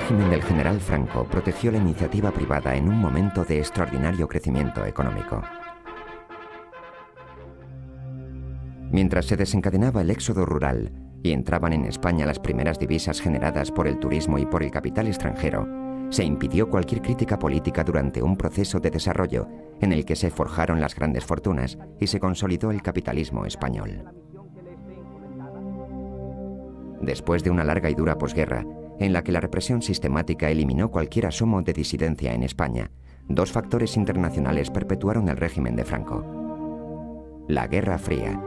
régimen del general Franco protegió la iniciativa privada en un momento de extraordinario crecimiento económico. Mientras se desencadenaba el éxodo rural y entraban en España las primeras divisas generadas por el turismo y por el capital extranjero, se impidió cualquier crítica política durante un proceso de desarrollo en el que se forjaron las grandes fortunas y se consolidó el capitalismo español. Después de una larga y dura posguerra, en la que la represión sistemática eliminó cualquier asomo de disidencia en España, dos factores internacionales perpetuaron el régimen de Franco. La Guerra Fría.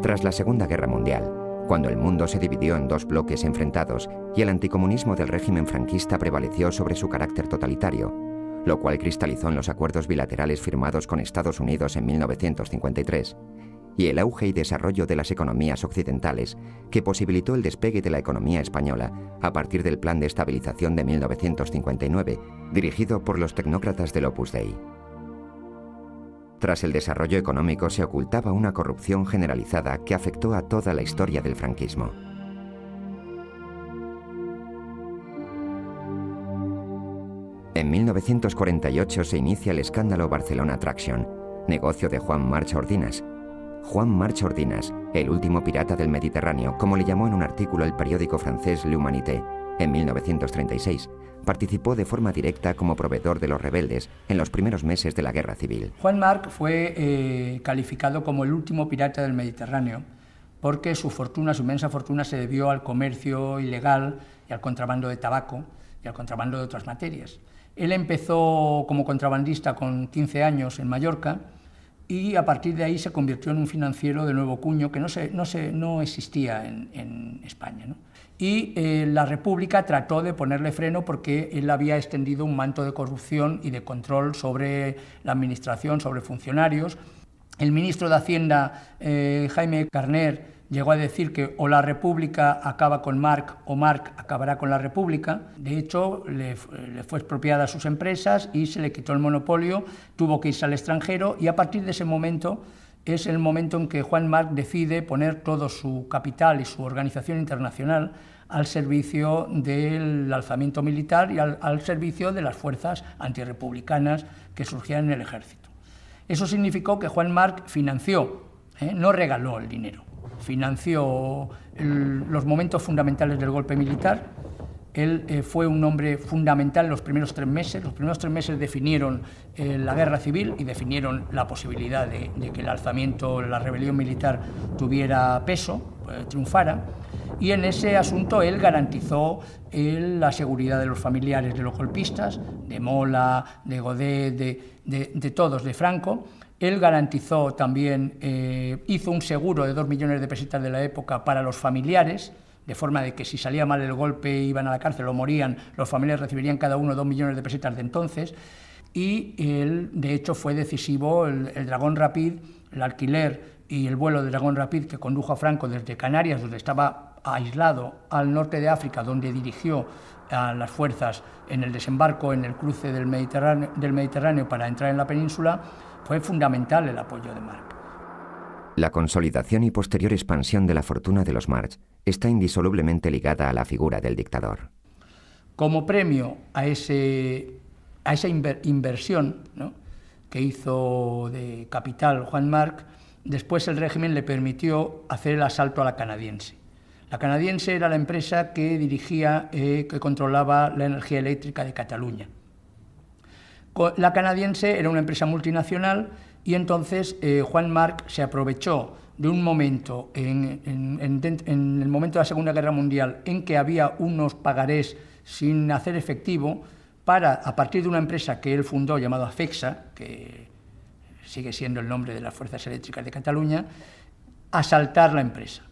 Tras la Segunda Guerra Mundial, cuando el mundo se dividió en dos bloques enfrentados y el anticomunismo del régimen franquista prevaleció sobre su carácter totalitario, lo cual cristalizó en los acuerdos bilaterales firmados con Estados Unidos en 1953, y el auge y desarrollo de las economías occidentales, que posibilitó el despegue de la economía española a partir del Plan de Estabilización de 1959, dirigido por los tecnócratas del Opus Dei. Tras el desarrollo económico se ocultaba una corrupción generalizada que afectó a toda la historia del franquismo. En 1948 se inicia el escándalo Barcelona Traction, negocio de Juan Marcha Ordinas, Juan March Ordinas, el último pirata del Mediterráneo, como le llamó en un artículo el periódico francés L'Humanité, en 1936, participó de forma directa como proveedor de los rebeldes en los primeros meses de la guerra civil. Juan Marc fue eh, calificado como el último pirata del Mediterráneo porque su fortuna, su inmensa fortuna, se debió al comercio ilegal y al contrabando de tabaco y al contrabando de otras materias. Él empezó como contrabandista con 15 años en Mallorca y a partir de ahí se convirtió en un financiero de nuevo cuño que no, se, no, se, no existía en, España. Y eh, la República trató de ponerle freno porque él había extendido un manto de corrupción y de control sobre la administración, sobre funcionarios. El ministro de Hacienda, eh, Jaime Carner, Llegó a decir que o la República acaba con Marc o Marc acabará con la República. De hecho, le, fue expropiada sus empresas y se le quitó el monopolio, tuvo que irse al extranjero y a partir de ese momento es el momento en que Juan Marc decide poner todo su capital y su organización internacional al servicio del alzamiento militar y al, servicio de las fuerzas antirrepublicanas que surgían en el ejército. Eso significó que Juan Marc financió, ¿eh? no regaló el dinero financió los momentos fundamentales del golpe militar. Él eh, fue un hombre fundamental en los primeros tres meses. Los primeros tres meses definieron eh, la guerra civil y definieron la posibilidad de, que el alzamiento, la rebelión militar tuviera peso, eh, triunfara. Y en ese asunto él garantizó la seguridad de los familiares de los golpistas, de Mola, de Godet, de todos, de Franco. Él garantizó también, eh, hizo un seguro de dos millones de pesetas de la época para los familiares, de forma de que si salía mal el golpe, iban a la cárcel o morían, los familiares recibirían cada uno dos millones de pesetas de entonces. Y él, de hecho, fue decisivo el, Dragón Rapid, el alquiler y el vuelo del Dragón Rapid que condujo a Franco desde Canarias, donde estaba aislado, al norte de África, donde dirigió a las fuerzas en el desembarco en el cruce del Mediterráneo para entrar en la península fue fundamental el apoyo de Marx. La consolidación y posterior expansión de la fortuna de los Marx está indisolublemente ligada a la figura del dictador. Como premio a, ese, a esa inversión que hizo de capital Juan Marx, después el régimen le permitió hacer el asalto a la canadiense. La canadiense era la empresa que dirigía, eh, que controlaba la energía eléctrica de Cataluña. La canadiense era una empresa multinacional y entonces eh, Juan Marc se aprovechó de un momento, en, el momento de la Segunda Guerra Mundial, en que había unos pagarés sin hacer efectivo, para, a partir de una empresa que él fundó llamada Afexa que sigue siendo el nombre de las Fuerzas Eléctricas de Cataluña, asaltar la empresa.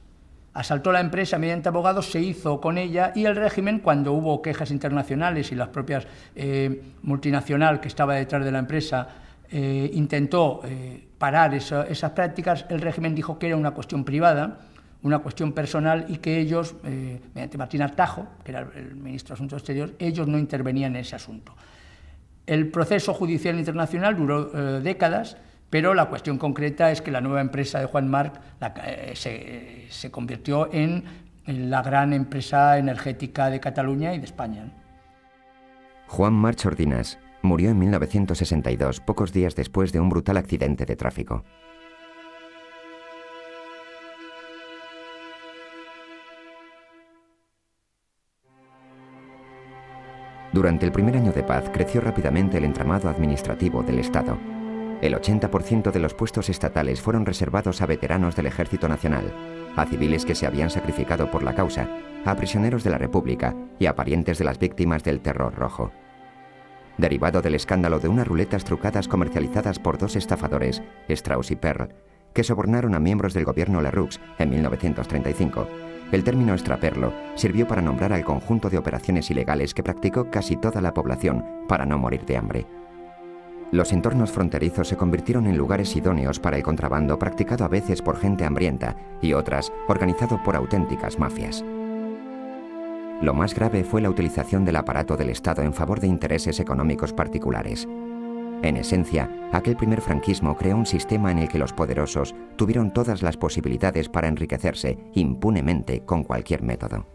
Asaltó la empresa mediante abogados, se hizo con ella y el régimen, cuando hubo quejas internacionales y las propias eh, multinacional que estaba detrás de la empresa eh, intentó eh, parar esas prácticas, el régimen dijo que era una cuestión privada, una cuestión personal y que ellos, mediante Martín Artajo, que era el ministro de Asuntos Exteriores, ellos no intervenían en ese asunto. El proceso judicial internacional duró décadas pero la cuestión concreta es que la nueva empresa de Juan Marc eh, se, convirtió en, en, la gran empresa energética de Cataluña y de España. Juan March Ordinas murió en 1962, pocos días después de un brutal accidente de tráfico. Durante el primer año de paz creció rápidamente el entramado administrativo del Estado. El 80% de los puestos estatales fueron reservados a veteranos del Ejército Nacional, a civiles que se habían sacrificado por la causa, a prisioneros de la República y a parientes de las víctimas del Terror Rojo. Derivado del escándalo de unas ruletas trucadas comercializadas por dos estafadores, Strauss y Perl, que sobornaron a miembros del gobierno Larux en 1935, el término extraperlo sirvió para nombrar al conjunto de operaciones ilegales que practicó casi toda la población para no morir de hambre. Los entornos fronterizos se convirtieron en lugares idóneos para el contrabando practicado a veces por gente hambrienta y otras organizado por auténticas mafias. Lo más grave fue la utilización del aparato del Estado en favor de intereses económicos particulares. En esencia, aquel primer franquismo creó un sistema en el que los poderosos tuvieron todas las posibilidades para enriquecerse impunemente con cualquier método.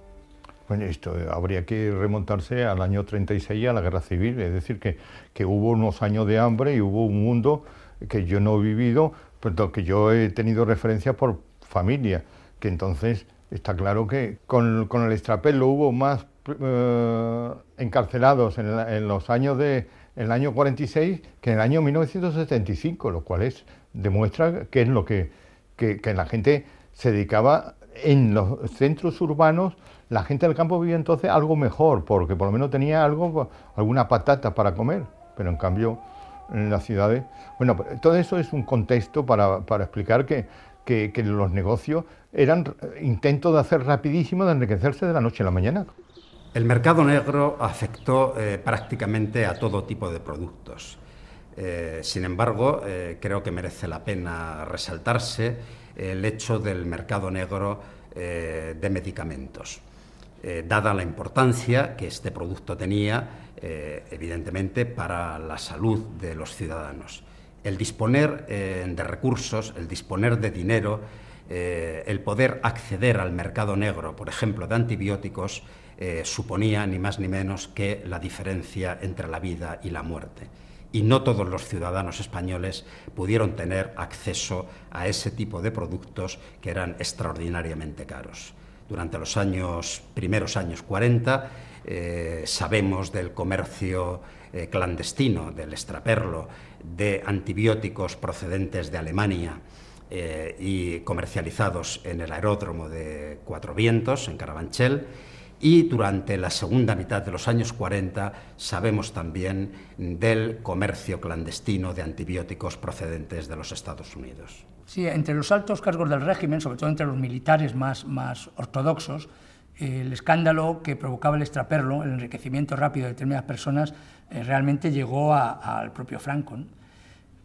Bueno, esto eh, habría que remontarse al año 36 a la guerra civil, es decir, que, hubo unos años de hambre y hubo un mundo que yo no he vivido, pero que yo he tenido referencia por familia, que entonces está claro que con, con el lo hubo más eh, encarcelados en, los años de el año 46 que en el año 1975, lo cual es demuestra que es lo que, que, que la gente se dedicaba en los centros urbanos la gente del campo vivía entonces algo mejor, porque por lo menos tenía algo, alguna patata para comer, pero en cambio en las ciudades... Bueno, pues, todo eso es un contexto para, explicar que, que, los negocios eran intentos de hacer rapidísimo, de enriquecerse de la noche a la mañana. El mercado negro afectó eh, prácticamente a todo tipo de productos. Eh, sin embargo, eh, creo que merece la pena resaltarse el hecho del mercado negro eh, de medicamentos. Eh, dada la importancia que este producto tenía, eh, evidentemente, para la salud de los ciudadanos. El disponer de recursos, el disponer de dinero, el poder acceder al mercado negro, por ejemplo, de antibióticos, suponía ni más ni menos que la diferencia entre la vida y la muerte y no todos los ciudadanos españoles pudieron tener acceso a ese tipo de productos que eran extraordinariamente caros. Durante los primeros años 40 eh, sabemos del comercio eh, clandestino, del extraperlo, de antibióticos procedentes de Alemania eh, y comercializados en el aeródromo de Cuatro Vientos, en Carabanchel y durante la segunda mitad de los años 40 sabemos también del comercio clandestino de antibióticos procedentes de los Estados Unidos. Sí, entre los altos cargos del régimen, sobre todo entre los militares más, más ortodoxos, el escándalo que provocaba el extraperlo, el enriquecimiento rápido de determinadas personas, eh, realmente llegó al propio Franco,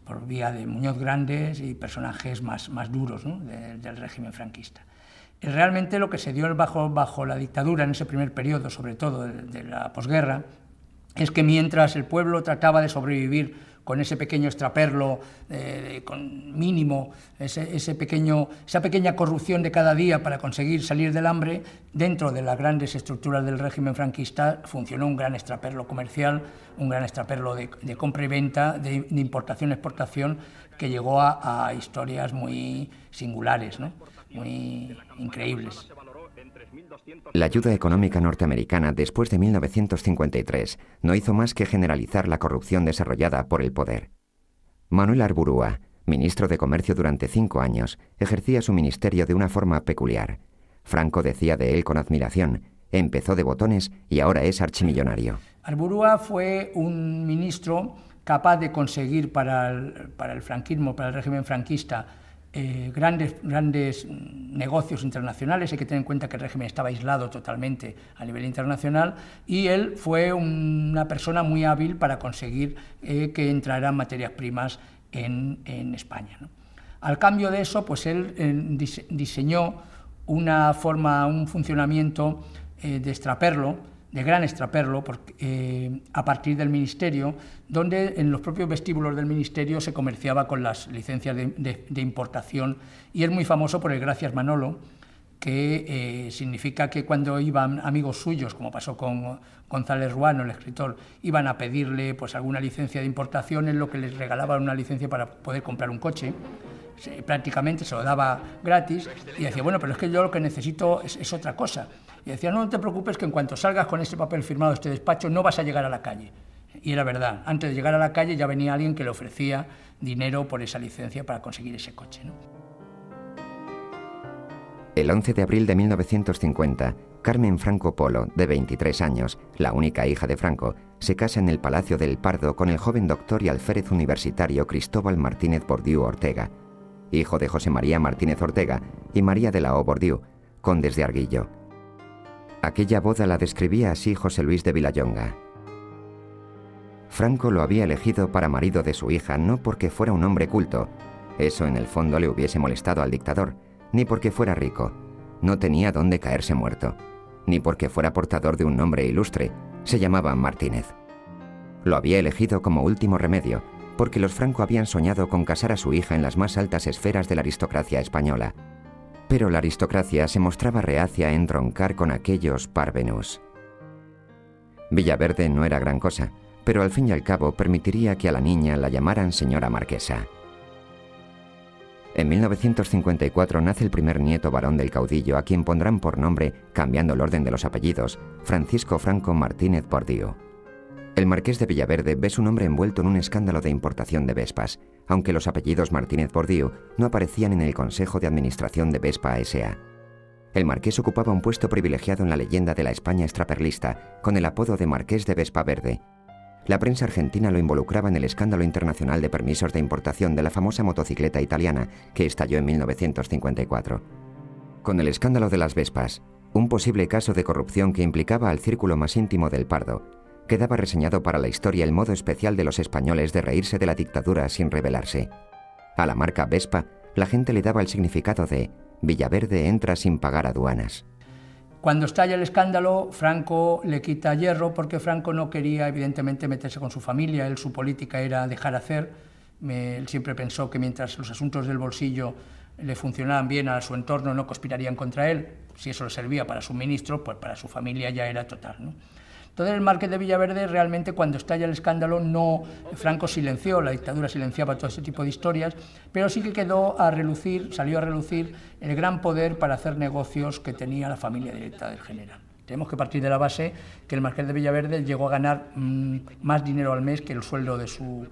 por vía de Muñoz Grandes y personajes más, más duros del régimen franquista realmente lo que se dio bajo, bajo la dictadura en ese primer periodo, sobre todo de, la posguerra, es que mientras el pueblo trataba de sobrevivir con ese pequeño extraperlo eh, con mínimo, ese, pequeño, esa pequeña corrupción de cada día para conseguir salir del hambre, dentro de las grandes estructuras del régimen franquista funcionó un gran extraperlo comercial, un gran extraperlo de, compra y venta, de, importación-exportación, que llegó a, a, historias muy singulares. ¿no? muy increíbles. La ayuda económica norteamericana después de 1953 no hizo más que generalizar la corrupción desarrollada por el poder. Manuel Arburúa, ministro de Comercio durante cinco años, ejercía su ministerio de una forma peculiar. Franco decía de él con admiración, empezó de botones y ahora es archimillonario. Arburúa fue un ministro capaz de conseguir para el, para el franquismo, para el régimen franquista, eh, grandes, grandes negocios internacionales, hay que tener en cuenta que el régimen estaba aislado totalmente a nivel internacional, y él fue una persona muy hábil para conseguir eh, que entraran materias primas en, España. Al cambio de eso, pues él eh, diseñó una forma, un funcionamiento de extraperlo, de gran extraperlo porque, eh, a partir del Ministerio, donde en los propios vestíbulos del Ministerio se comerciaba con las licencias de, importación y es muy famoso por el Gracias Manolo, que eh, significa que cuando iban amigos suyos, como pasó con González Ruano, el escritor, iban a pedirle pues, alguna licencia de importación, en lo que les regalaba una licencia para poder comprar un coche prácticamente se lo daba gratis y decía, bueno, pero es que yo lo que necesito es otra cosa y decía, no, te preocupes que en cuanto salgas con ese papel firmado este despacho no vas a llegar a la calle. Y era verdad, antes de llegar a la calle ya venía alguien que le ofrecía dinero por esa licencia para conseguir ese coche. El 11 de abril de 1950, Carmen Franco Polo, de 23 años, la única hija de Franco, se casa en el Palacio del Pardo con el joven doctor y alférez universitario Cristóbal Martínez Bordiú Ortega, hijo de José María Martínez Ortega y María de la O. Bordiú, condes de Arguillo. Aquella boda la describía así José Luis de Villayonga. Franco lo había elegido para marido de su hija no porque fuera un hombre culto, eso en el fondo le hubiese molestado al dictador, ni porque fuera rico, no tenía dónde caerse muerto, ni porque fuera portador de un nombre ilustre, se llamaba Martínez. Lo había elegido como último remedio, porque los Franco habían soñado con casar a su hija en las más altas esferas de la aristocracia española, pero la aristocracia se mostraba reacia en troncar con aquellos parvenus. Villaverde no era gran cosa, pero al fin y al cabo permitiría que a la niña la llamaran señora marquesa. En 1954 nace el primer nieto varón del caudillo, a quien pondrán por nombre, cambiando el orden de los apellidos, Francisco Franco Martínez Bordío. El marqués de Villaverde ve su nombre envuelto en un escándalo de importación de Vespas, aunque los apellidos Martínez Bordío no aparecían en el Consejo de Administración de Vespa A.S.A. El marqués ocupaba un puesto privilegiado en la leyenda de la España extraperlista, con el apodo de Marqués de Vespa Verde. La prensa argentina lo involucraba en el escándalo internacional de permisos de importación de la famosa motocicleta italiana que estalló en 1954. Con el escándalo de las Vespas, un posible caso de corrupción que implicaba al círculo más íntimo del Pardo, quedaba reseñado para la historia el modo especial de los españoles de reírse de la dictadura sin rebelarse. A la marca Vespa, la gente le daba el significado de Villaverde entra sin pagar aduanas. Cuando estalla el escándalo, Franco le quita hierro porque Franco no quería, evidentemente, meterse con su familia. Él, su política era dejar hacer. él siempre pensó que mientras los asuntos del bolsillo le funcionaban bien a su entorno, no conspirarían contra él. Si eso le servía para su ministro, pues para su familia ya era total. ¿no? Entonces el Marqués de Villaverde realmente cuando estalla el escándalo no, Franco silenció, la dictadura silenciaba todo ese tipo de historias, pero sí que quedó a relucir, salió a relucir el gran poder para hacer negocios que tenía la familia directa del general. Tenemos que partir de la base que el Marqués de Villaverde llegó a ganar mm, más dinero al mes que el sueldo de su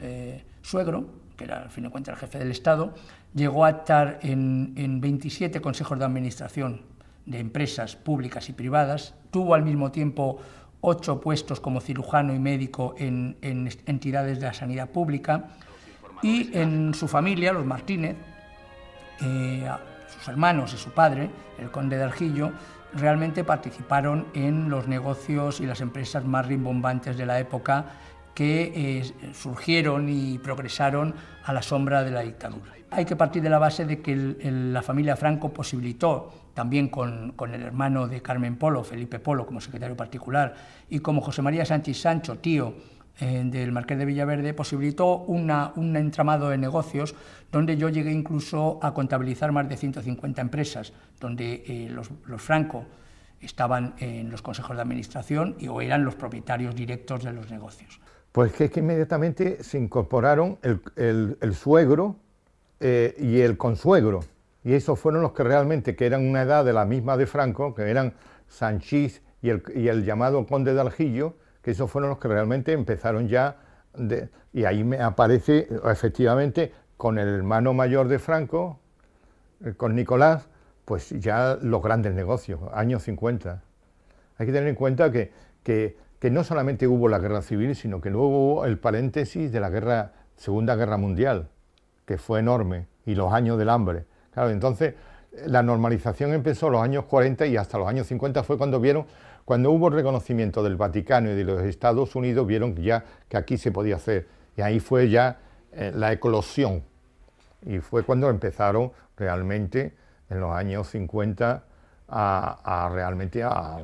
eh, suegro, que era al fin al cuentas el jefe del Estado, llegó a estar en 27 consejos de administración de empresas públicas y privadas, tuvo al mismo tiempo ocho puestos como cirujano y médico en, entidades de la sanidad pública y en su familia, los Martínez, eh, sus hermanos y su padre, el conde de Argillo, realmente participaron en los negocios y las empresas más rimbombantes de la época que eh, surgieron y progresaron a la sombra de la dictadura. Hay que partir de la base de que la familia Franco posibilitó, también con, el hermano de Carmen Polo, Felipe Polo, como secretario particular, y como José María Sánchez Sancho, tío eh, del Marqués de Villaverde, posibilitó un entramado de negocios donde yo llegué incluso a contabilizar más de 150 empresas, donde eh, los, los Franco estaban en los consejos de administración y o eran los propietarios directos de los negocios. Pues que es que inmediatamente se incorporaron el, suegro eh, y el consuegro. Y esos fueron los que realmente, que eran una edad de la misma de Franco, que eran Sanchís y el, llamado conde de Aljillo, que esos fueron los que realmente empezaron ya. De, y ahí me aparece efectivamente con el hermano mayor de Franco, eh, con Nicolás, pues ya los grandes negocios, años 50. Hay que tener en cuenta que, que que no solamente hubo la guerra civil, sino que luego hubo el paréntesis de la guerra, Segunda Guerra Mundial, que fue enorme, y los años del hambre. Claro, entonces la normalización empezó en los años 40 y hasta los años 50 fue cuando vieron, cuando hubo reconocimiento del Vaticano y de los Estados Unidos, vieron ya que aquí se podía hacer. Y ahí fue ya eh, la eclosión. Y fue cuando empezaron realmente en los años 50 a, realmente a,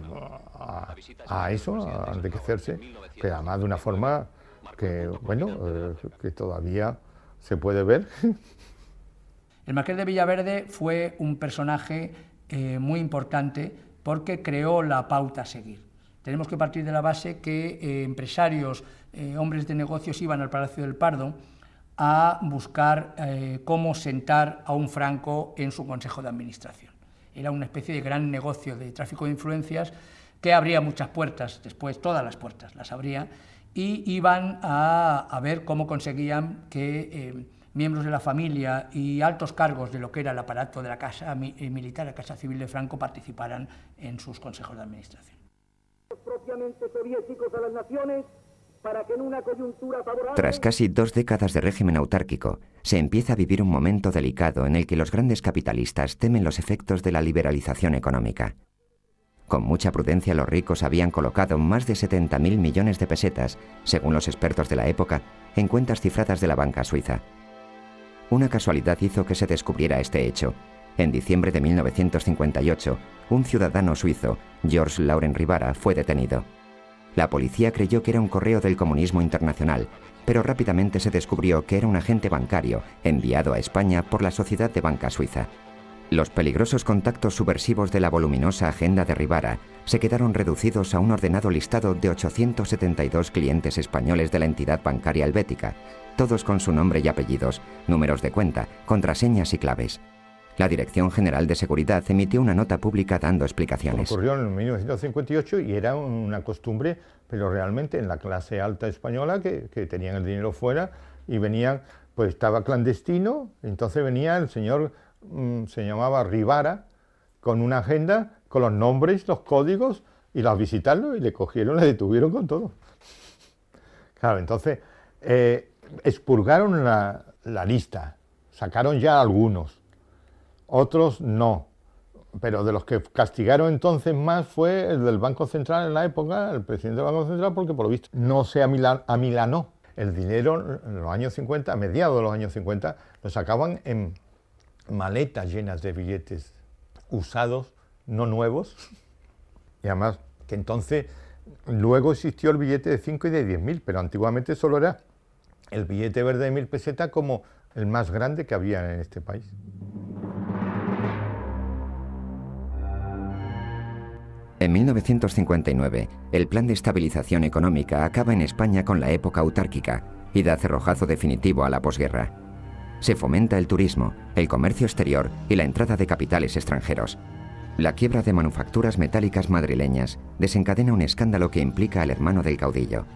eso, a enriquecerse, que además de una forma que, bueno, eh, que todavía se puede ver. El Marqués de Villaverde fue un personaje eh, muy importante porque creó la pauta a seguir. Tenemos que partir de la base que eh, empresarios, hombres de negocios iban al Palacio del Pardo a buscar cómo sentar a un Franco en su Consejo de Administración era una especie de gran negocio de tráfico de influencias que abría muchas puertas, después todas las puertas las abría, y iban a, ver cómo conseguían que eh, miembros de la familia y altos cargos de lo que era el aparato de la Casa eh, Militar, la Casa Civil de Franco, participaran en sus consejos de administración. Tras casi dos décadas de régimen autárquico, se empieza a vivir un momento delicado en el que los grandes capitalistas temen los efectos de la liberalización económica. Con mucha prudencia los ricos habían colocado más de 70.000 millones de pesetas, según los expertos de la época, en cuentas cifradas de la banca suiza. Una casualidad hizo que se descubriera este hecho. En diciembre de 1958, un ciudadano suizo, George Lauren Rivara, fue detenido. La policía creyó que era un correo del comunismo internacional, pero rápidamente se descubrió que era un agente bancario enviado a España por la Sociedad de Banca Suiza. Los peligrosos contactos subversivos de la voluminosa agenda de Rivara se quedaron reducidos a un ordenado listado de 872 clientes españoles de la entidad bancaria helvética, todos con su nombre y apellidos, números de cuenta, contraseñas y claves. La Dirección General de Seguridad emitió una nota pública dando explicaciones. Ocurrió en 1958 y era una costumbre, pero realmente en la clase alta española que, tenían el dinero fuera y venían, pues estaba clandestino, entonces venía el señor, mm, se llamaba Rivara, con una agenda, con los nombres, los códigos, y los visitaron y le cogieron, le detuvieron con todo. Claro, entonces eh, expurgaron la lista, sacaron ya algunos, otros no. Pero de los que castigaron entonces más fue el del Banco Central en la época, el presidente del Banco Central, porque por lo visto no se amilanó. El dinero en los años 50, a mediados de los años 50, lo sacaban en maletas llenas de billetes usados, no nuevos. Y además que entonces luego existió el billete de 5 y de 10 mil, pero antiguamente solo era el billete verde de mil pesetas como el más grande que había en este país. En 1959, el plan de estabilización económica acaba en España con la época autárquica y da cerrojazo definitivo a la posguerra. Se fomenta el turismo, el comercio exterior y la entrada de capitales extranjeros. La quiebra de manufacturas metálicas madrileñas desencadena un escándalo que implica al hermano del caudillo.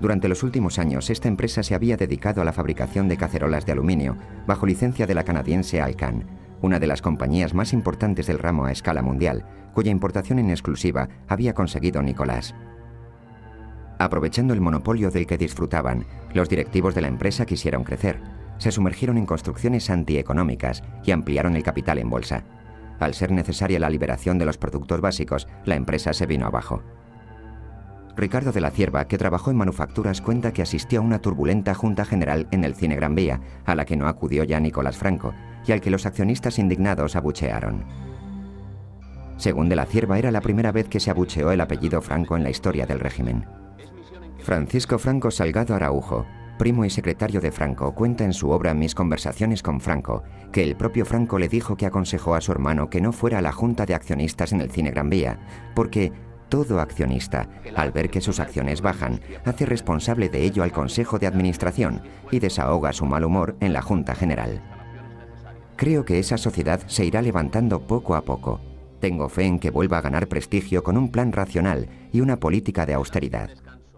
Durante los últimos años, esta empresa se había dedicado a la fabricación de cacerolas de aluminio bajo licencia de la canadiense Alcan, una de las compañías más importantes del ramo a escala mundial, cuya importación en exclusiva había conseguido Nicolás. Aprovechando el monopolio del que disfrutaban, los directivos de la empresa quisieron crecer, se sumergieron en construcciones antieconómicas y ampliaron el capital en bolsa. Al ser necesaria la liberación de los productos básicos, la empresa se vino abajo. Ricardo de la Cierva, que trabajó en manufacturas, cuenta que asistió a una turbulenta junta general en el cine Gran Vía, a la que no acudió ya Nicolás Franco, y al que los accionistas indignados abuchearon. Según de la Cierva, era la primera vez que se abucheó el apellido Franco en la historia del régimen. Francisco Franco Salgado Araujo, primo y secretario de Franco, cuenta en su obra Mis conversaciones con Franco, que el propio Franco le dijo que aconsejó a su hermano que no fuera a la junta de accionistas en el cine Gran Vía, porque todo accionista, al ver que sus acciones bajan, hace responsable de ello al Consejo de Administración y desahoga su mal humor en la Junta General. Creo que esa sociedad se irá levantando poco a poco, tengo fe en que vuelva a ganar prestigio con un plan racional y una política de austeridad.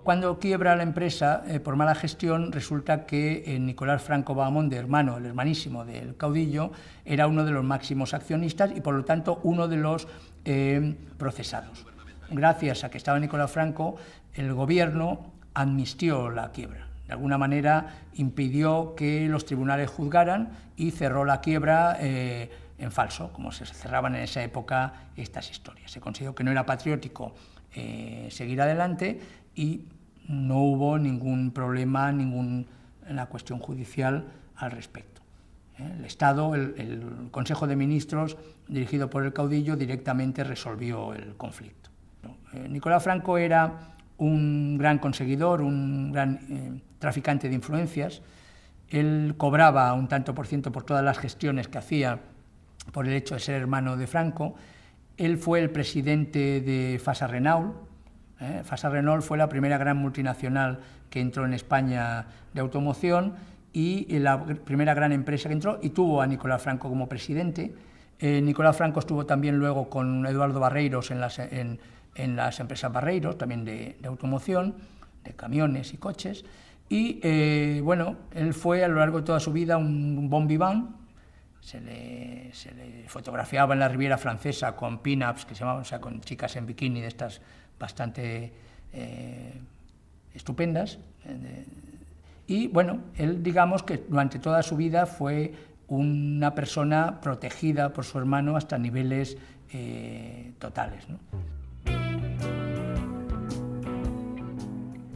Cuando quiebra la empresa eh, por mala gestión, resulta que eh, Nicolás Franco de hermano, el hermanísimo del caudillo, era uno de los máximos accionistas y por lo tanto uno de los eh, procesados. Gracias a que estaba Nicolás Franco, el gobierno amnistió la quiebra. De alguna manera impidió que los tribunales juzgaran y cerró la quiebra en falso, como se cerraban en esa época estas historias. Se consideró que no era patriótico eh, seguir adelante y no hubo ningún problema, la cuestión judicial al respecto. ¿eh? El Estado, el, Consejo de Ministros, dirigido por el caudillo, directamente resolvió el conflicto. Eh, Nicolás Franco era un gran conseguidor, un gran traficante de influencias. Él cobraba un tanto por ciento por todas las gestiones que hacía por el hecho de ser hermano de Franco. Él fue el presidente de Fasa Renault. ¿eh? Fasa Renault fue la primera gran multinacional que entró en España de automoción y la primera gran empresa que entró y tuvo a Nicolás Franco como presidente. Eh, Nicolás Franco estuvo también luego con Eduardo Barreiros en las, empresas Barreiros, también de, automoción, de camiones y coches. Y eh, bueno, él fue a lo largo de toda su vida un, un bon vivant, se le, fotografiaba en la Riviera Francesa con pin-ups, que se llamaban, con chicas en bikini de estas bastante eh, estupendas. Eh, y bueno, él, digamos que durante toda su vida fue una persona protegida por su hermano hasta niveles eh, totales.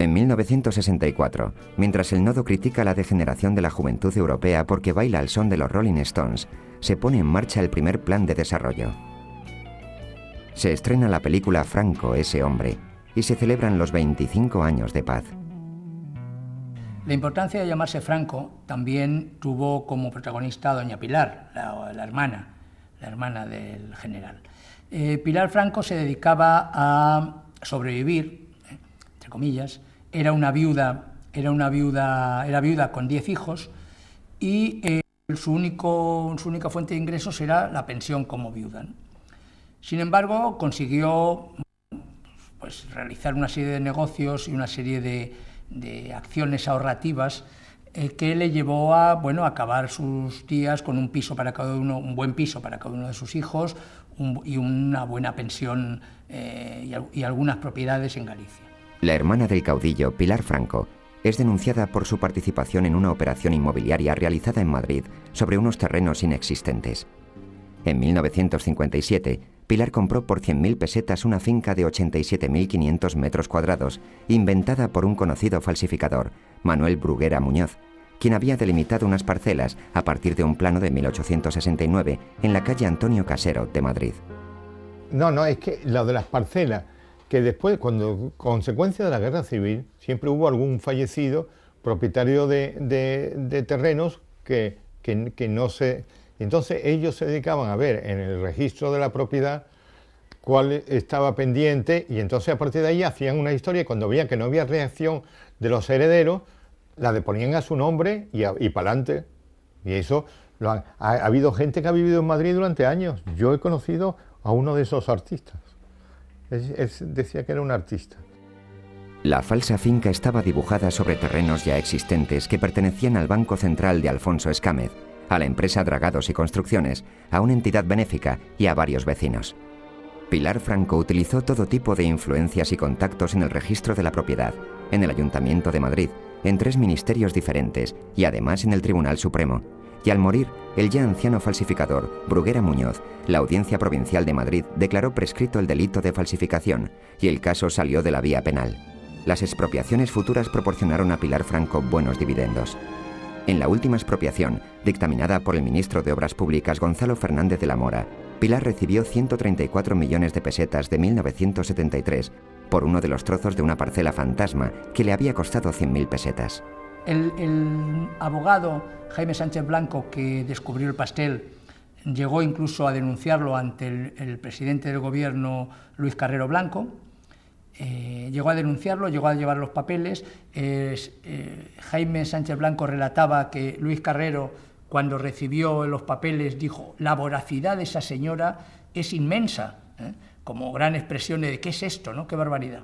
en 1964, mientras el nodo critica la degeneración de la juventud europea porque baila al son de los Rolling Stones, se pone en marcha el primer plan de desarrollo. Se estrena la película Franco, ese hombre, y se celebran los 25 años de paz. La importancia de llamarse Franco también tuvo como protagonista Doña Pilar, la, hermana, la hermana del general. Eh, Pilar Franco se dedicaba a sobrevivir, eh, entre comillas, era una viuda, era una viuda, era viuda con 10 hijos y eh, su, único, su única fuente de ingresos era la pensión como viuda. Sin embargo, consiguió pues, realizar una serie de negocios y una serie de, acciones ahorrativas eh, que le llevó a bueno, acabar sus días con un piso para cada uno, un buen piso para cada uno de sus hijos y una buena pensión eh, y algunas propiedades en Galicia. La hermana del caudillo, Pilar Franco, es denunciada por su participación en una operación inmobiliaria realizada en Madrid sobre unos terrenos inexistentes. En 1957, Pilar compró por 100.000 pesetas una finca de 87.500 metros cuadrados, inventada por un conocido falsificador, Manuel Bruguera Muñoz, quien había delimitado unas parcelas a partir de un plano de 1869 en la calle Antonio Casero de Madrid. No, no, es que lo de las parcelas que después, cuando consecuencia de la guerra civil, siempre hubo algún fallecido propietario de, terrenos que, no se... Entonces ellos se dedicaban a ver en el registro de la propiedad cuál estaba pendiente y entonces a partir de ahí hacían una historia y cuando veían que no había reacción de los herederos, la deponían a su nombre y, y para adelante. Y eso lo ha habido gente que ha vivido en Madrid durante años. Yo he conocido a uno de esos artistas decía que era un artista. La falsa finca estaba dibujada sobre terrenos ya existentes que pertenecían al Banco Central de Alfonso Escámez, a la empresa Dragados y Construcciones, a una entidad benéfica y a varios vecinos. Pilar Franco utilizó todo tipo de influencias y contactos en el registro de la propiedad, en el Ayuntamiento de Madrid, en tres ministerios diferentes y además en el Tribunal Supremo, y al morir, el ya anciano falsificador, Bruguera Muñoz, la Audiencia Provincial de Madrid declaró prescrito el delito de falsificación y el caso salió de la vía penal. Las expropiaciones futuras proporcionaron a Pilar Franco buenos dividendos. En la última expropiación, dictaminada por el ministro de Obras Públicas Gonzalo Fernández de la Mora, Pilar recibió 134 millones de pesetas de 1973 por uno de los trozos de una parcela fantasma que le había costado 100.000 pesetas. El, abogado Jaime Sánchez Blanco, que descubrió el pastel, llegó incluso a denunciarlo ante el, presidente del gobierno, Luis Carrero Blanco. Eh, llegó a denunciarlo, llegó a llevar los papeles. Eh, Jaime Sánchez Blanco relataba que Luis Carrero, cuando recibió los papeles, dijo, la voracidad de esa señora es inmensa, ¿eh? como gran expresión de qué es esto, ¿no? qué barbaridad.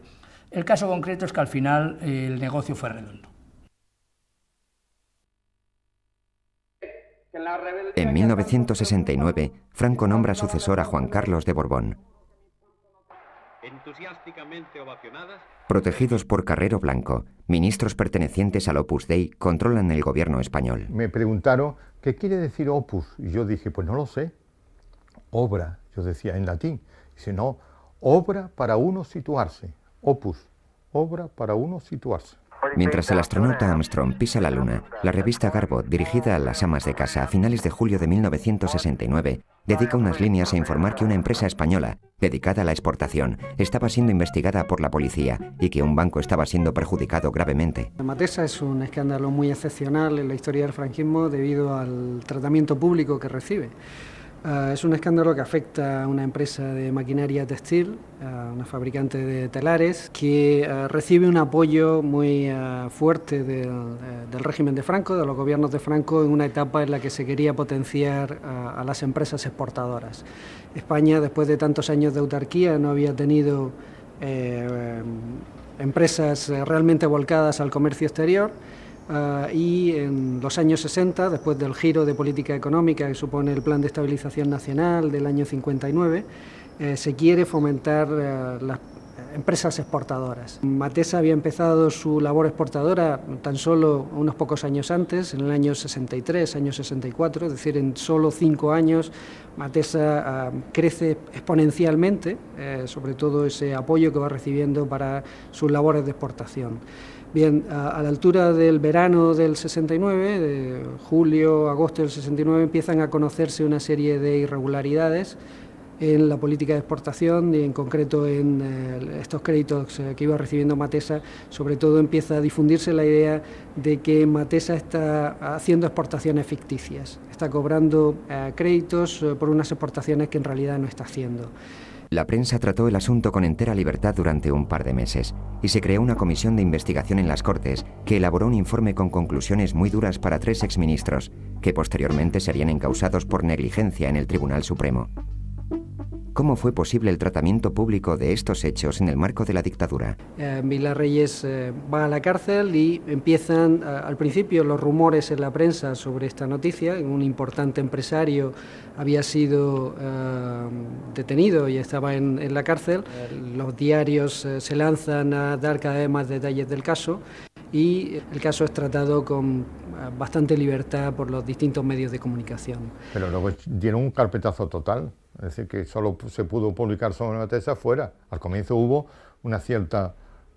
El caso concreto es que al final el negocio fue redondo. En 1969, Franco nombra sucesor a Juan Carlos de Borbón. Protegidos por Carrero Blanco, ministros pertenecientes al Opus Dei controlan el gobierno español. Me preguntaron, ¿qué quiere decir Opus? Y yo dije, pues no lo sé. Obra, yo decía en latín. sino no, obra para uno situarse. Opus, obra para uno situarse. Mientras el astronauta Armstrong pisa la Luna, la revista Garbo, dirigida a las amas de casa a finales de julio de 1969, dedica unas líneas a informar que una empresa española, dedicada a la exportación, estaba siendo investigada por la policía y que un banco estaba siendo perjudicado gravemente. La Matesa es un escándalo muy excepcional en la historia del franquismo debido al tratamiento público que recibe. Ah, es un escándalo que afecta a una empresa de maquinaria textil, una fabricante de telares, que ah, recibe un apoyo muy ah, fuerte eh, del, régimen de Franco, de los gobiernos de Franco, en una etapa en la que se quería potenciar a las empresas exportadoras. España, después de tantos años de autarquía, no había tenido eh, em, empresas eh, realmente volcadas al comercio exterior Ah, y en los años 60, después del giro de política económica que supone el Plan de Estabilización Nacional del año 59, eh, se quiere fomentar eh, las empresas exportadoras. Matesa había empezado su labor exportadora tan solo unos pocos años antes, en el año 63, año 64, es decir, en solo cinco años Matesa ah, crece exponencialmente, eh, sobre todo ese apoyo que va recibiendo para sus labores de exportación. Bien, a, la altura del verano del 69, de julio, agosto del 69, empiezan a conocerse una serie de irregularidades en la política de exportación y en concreto en eh, estos créditos eh, que iba recibiendo Matesa, sobre todo empieza a difundirse la idea de que Matesa está haciendo exportaciones ficticias, está cobrando eh, créditos por unas exportaciones que en realidad no está haciendo. La prensa trató el asunto con entera libertad durante un par de meses y se creó una comisión de investigación en las Cortes que elaboró un informe con conclusiones muy duras para tres exministros, que posteriormente serían encausados por negligencia en el Tribunal Supremo cómo fue posible el tratamiento público de estos hechos en el marco de la dictadura. Eh, Reyes eh, va a la cárcel y empiezan eh, al principio los rumores en la prensa sobre esta noticia. Un importante empresario había sido eh, detenido y estaba en, en la cárcel. Los diarios se lanzan a dar cada vez más detalles del caso y el caso es tratado con bastante libertad por los distintos medios de comunicación. Pero luego dieron un carpetazo total es decir, que solo se pudo publicar sobre Matesa fuera. Al comienzo hubo una cierta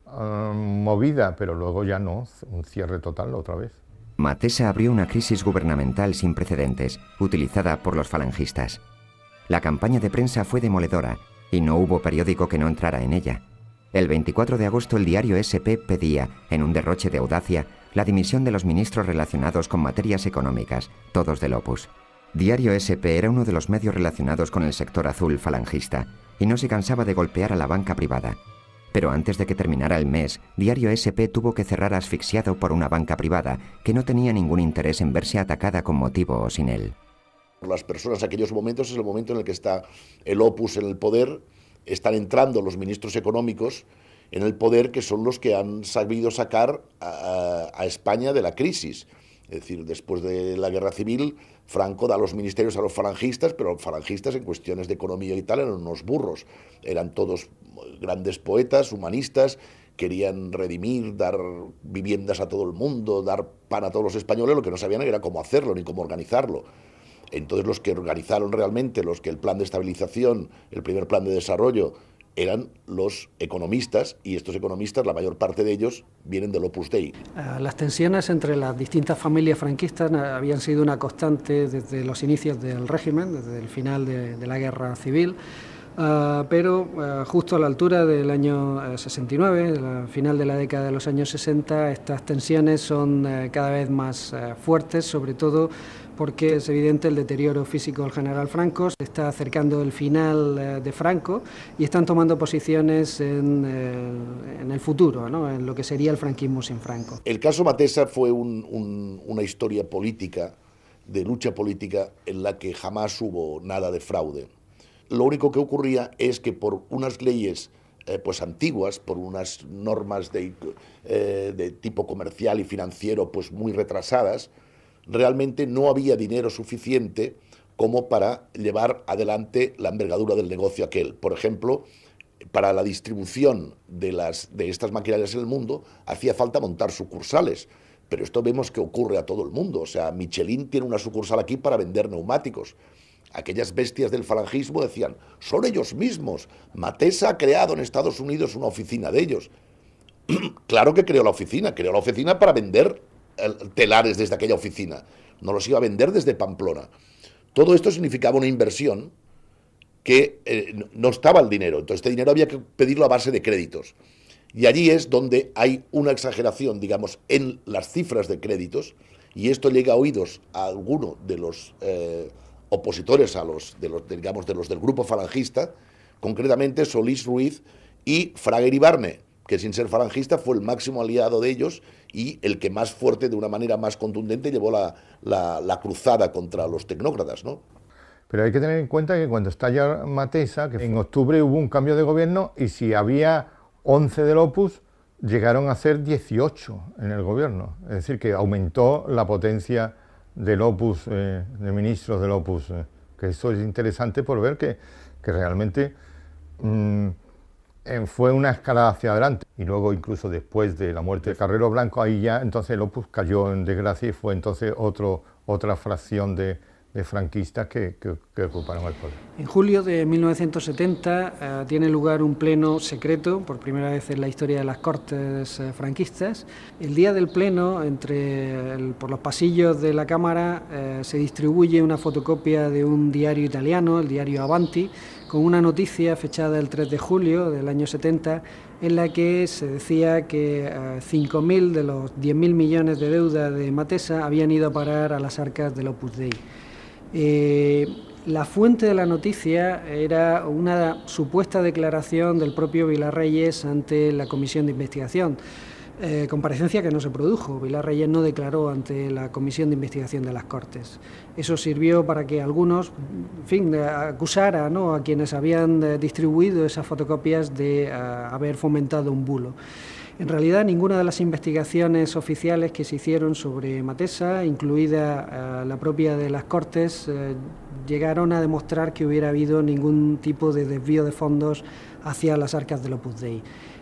ah, movida, pero luego ya no, un cierre total otra vez. Matesa abrió una crisis gubernamental sin precedentes, utilizada por los falangistas. La campaña de prensa fue demoledora y no hubo periódico que no entrara en ella. El 24 de agosto el diario SP pedía, en un derroche de audacia, la dimisión de los ministros relacionados con materias económicas, todos del Opus. Diario SP era uno de los medios relacionados con el sector azul falangista y no se cansaba de golpear a la banca privada. Pero antes de que terminara el mes, Diario SP tuvo que cerrar asfixiado por una banca privada que no tenía ningún interés en verse atacada con motivo o sin él. Las personas aquellos momentos es el momento en el que está el opus en el poder, están entrando los ministros económicos en el poder que son los que han sabido sacar a, a España de la crisis. Es decir, después de la guerra civil, Franco da los ministerios a los falangistas, pero los falangistas en cuestiones de economía y tal eran unos burros. Eran todos grandes poetas, humanistas, querían redimir, dar viviendas a todo el mundo, dar pan a todos los españoles, lo que no sabían era cómo hacerlo ni cómo organizarlo. Entonces los que organizaron realmente, los que el plan de estabilización, el primer plan de desarrollo, eran los economistas, y estos economistas, la mayor parte de ellos, vienen del Opus Dei. Ah, las tensiones entre las distintas familias franquistas ah, habían sido una constante desde los inicios del régimen, desde el final de, la guerra civil. Ah, pero justo a la altura del año 69, la final de la década de los años 60, estas tensiones son eh, cada vez más fuertes, sobre todo porque es evidente el deterioro físico del general Franco, se está acercando el final eh, de Franco y están tomando posiciones eh, en, el futuro, ¿no? en lo que sería el franquismo sin Franco. El caso Matesa fue una historia política, de lucha política, en la que jamás hubo nada de fraude. Lo único que ocurría es que por unas leyes eh, pues antiguas, por unas normas de, de, tipo comercial y financiero pues muy retrasadas, realmente no había dinero suficiente como para llevar adelante la envergadura del negocio aquel. Por ejemplo, para la distribución de, las, de estas maquinarias en el mundo hacía falta montar sucursales, pero esto vemos que ocurre a todo el mundo. O sea, Michelin tiene una sucursal aquí para vender neumáticos. Aquellas bestias del falangismo decían, son ellos mismos. Matesa ha creado en Estados Unidos una oficina de ellos. claro que creó la oficina, creó la oficina para vender telares desde aquella oficina, no los iba a vender desde Pamplona. Todo esto significaba una inversión que eh, no estaba el dinero, entonces este dinero había que pedirlo a base de créditos. Y allí es donde hay una exageración, digamos, en las cifras de créditos, y esto llega a oídos a alguno de los eh, opositores a los, de los, digamos, de los del grupo falangista, concretamente Solís Ruiz y y Barne que sin ser farangista, fue el máximo aliado de ellos y el que más fuerte, de una manera más contundente, llevó la, cruzada contra los tecnócratas, Pero hay que tener en cuenta que cuando estalla Matesa, que en octubre hubo un cambio de gobierno y si había 11 del Opus, llegaron a ser 18 en el gobierno. Es decir, que aumentó la potencia del Opus, eh, de ministros del Opus. Eh, que eso es interesante por ver que, realmente... Mm, fue una escalada hacia adelante. Y luego, incluso después de la muerte de Carrero Blanco, ahí ya entonces el Opus cayó en desgracia y fue entonces otro, otra fracción de, franquistas que, ocuparon el poder. En julio de 1970 eh, tiene lugar un pleno secreto, por primera vez en la historia de las Cortes eh, franquistas. El día del pleno, entre por los pasillos de la Cámara, eh, se distribuye una fotocopia de un diario italiano, el diario Avanti, con una noticia fechada el 3 de julio del año 70 en la que se decía que 5.000 eh, de los 10.000 millones de deuda de Matesa habían ido a parar a las arcas del Opus Dei. Eh, la fuente de la noticia era una supuesta declaración del propio Vilarreyes ante la Comisión de Investigación. Eh, comparecencia que no se produjo. Vilar Reyes no declaró ante la Comisión de Investigación de las Cortes. Eso sirvió para que algunos, en fin, eh, acusara a quienes habían eh, distribuido esas fotocopias de haber fomentado un bulo. En realidad, ninguna de las investigaciones oficiales que se hicieron sobre Matesa, incluida la propia de las Cortes, llegaron a demostrar que hubiera habido ningún tipo de desvío de fondos hacia las arcas del Opus Dei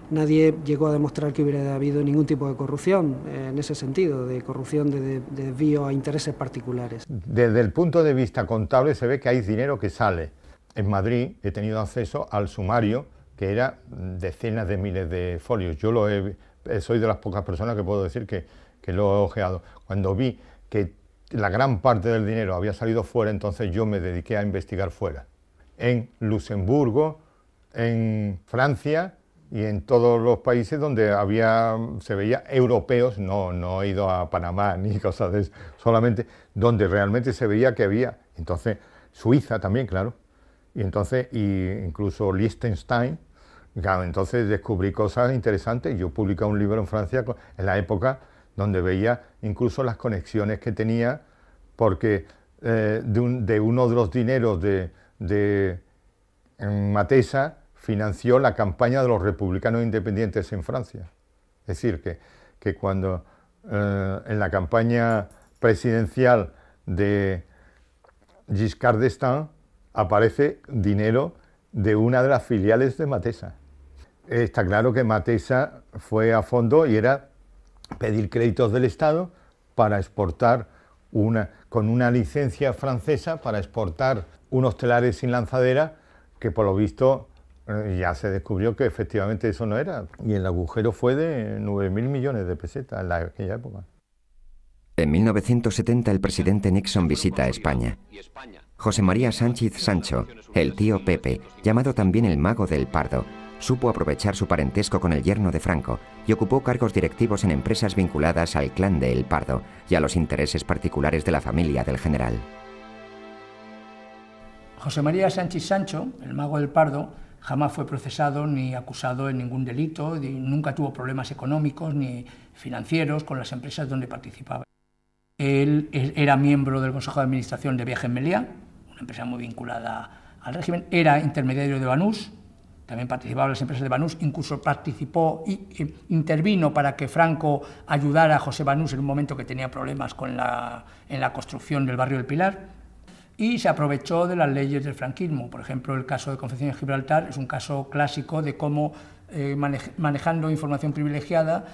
nadie llegó a demostrar que hubiera habido ningún tipo de corrupción eh, en ese sentido, de corrupción de, desvío a intereses particulares. Desde el punto de vista contable se ve que hay dinero que sale. En Madrid he tenido acceso al sumario que era decenas de miles de folios. Yo lo eh, soy de las pocas personas que puedo decir que, que lo he ojeado. Cuando vi que la gran parte del dinero había salido fuera, entonces yo me dediqué a investigar fuera. En Luxemburgo, en Francia, y en todos los países donde había, se veía europeos, no, no he ido a Panamá ni cosas de eso, solamente donde realmente se veía que había, entonces Suiza también, claro, y entonces y incluso Liechtenstein, claro, entonces descubrí cosas interesantes, yo publiqué un libro en Francia en la época donde veía incluso las conexiones que tenía, porque eh, de, uno de los dineros de, de Matesa, financió la campaña de los republicanos independientes en Francia. Es decir, que, cuando eh, en la campaña presidencial de Giscard d'Estaing aparece dinero de una de las filiales de Matesa. Está claro que Matesa fue a fondo y era pedir créditos del Estado para exportar una, con una licencia francesa para exportar unos telares sin lanzadera que por lo visto ya se descubrió que efectivamente eso no era. Y el agujero fue de 9.000 millones de pesetas en aquella época. En 1970 el presidente Nixon visita España. José María Sánchez Sancho, el tío Pepe, llamado también el mago del Pardo, supo aprovechar su parentesco con el yerno de Franco y ocupó cargos directivos en empresas vinculadas al clan de El Pardo y a los intereses particulares de la familia del general. José María Sánchez Sancho, el mago del Pardo, jamás fue procesado ni acusado en ningún delito, ni nunca tuvo problemas económicos ni financieros con las empresas donde participaba. Él e-, era miembro del Consejo de Administración de Viaje Meliá, una empresa muy vinculada al régimen, era intermediario de Banús, también participaba en las empresas de Banús, incluso participó y intervino para que Franco ayudara a José Banús en un momento que tenía problemas con la, en la construcción del barrio del Pilar y se aprovechó de las leyes del franquismo. Por ejemplo, el caso de Confecciones Gibraltar es un caso clásico de cómo, eh, manejando información privilegiada,